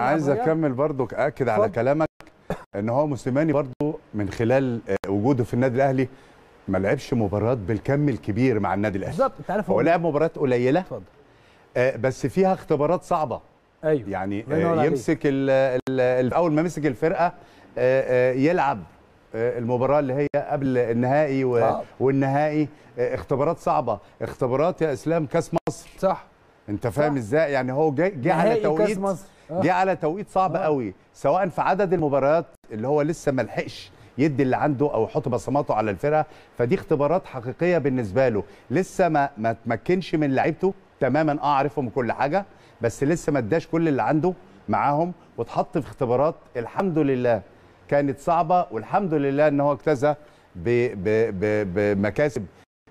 عايز اكمل برضو اكد على كلامك ان هو موسيماني برضو من خلال آه، وجوده في النادي الاهلي ما لعبش مباريات بالكم الكبير مع النادي الاهلي بالظبط انت عارف هو لعب مباريات قليله اتفضل آه بس فيها اختبارات صعبه ايوه يعني آه يمسك الـ الـ اول ما مسك الفرقه آه, آه، يلعب آه، المباراه اللي هي قبل النهائي والنهائي اختبارات صعبه اختبارات يا اسلام كاس مصر صح انت فاهم ازاي يعني هو جه جه على توقيت آه. جه على توقيت صعب أوه. قوي سواء في عدد المباريات اللي هو لسه ما لحقش يدي اللي عنده او يحط بصماته على الفرقه فدي اختبارات حقيقيه بالنسبه له لسه ما ما تمكنش من لعيبته تماما اعرفهم آه، كل حاجه بس لسه ما اداش كل اللي عنده معاهم واتحط في اختبارات الحمد لله كانت صعبه والحمد لله ان هو اجتزى بمكاسب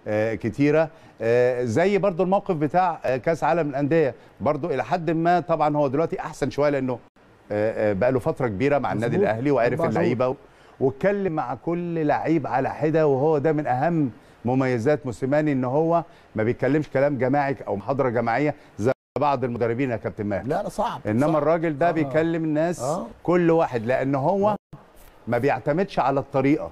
آه، كتيره آه، زي برضو الموقف بتاع آه، كاس عالم الانديه برضو الى حد ما طبعا هو دلوقتي احسن شويه لانه بقى له فتره كبيره مع النادي الاهلي وعرف اللعيبه واتكلم مع كل لعيب على حده وهو ده من اهم مميزات موسيماني ان هو ما بيتكلمش كلام جماعي او محاضره جماعيه زي بعض المدربين يا كابتن ماهر لا لا صعب انما صعب. الراجل ده آه. بيكلم الناس آه. كل واحد لان هو ما بيعتمدش على الطريقه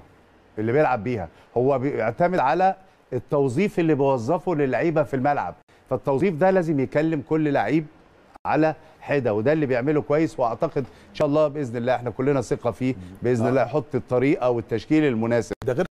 اللي بيلعب بيها هو بيعتمد على التوظيف اللي بوظفه للعيبه في الملعب فالتوظيف ده لازم يكلم كل لعيب على حده وده اللي بيعمله كويس واعتقد ان شاء الله باذن الله احنا كلنا ثقه فيه باذن نعم. الله يحط الطريقه والتشكيل المناسب ده غير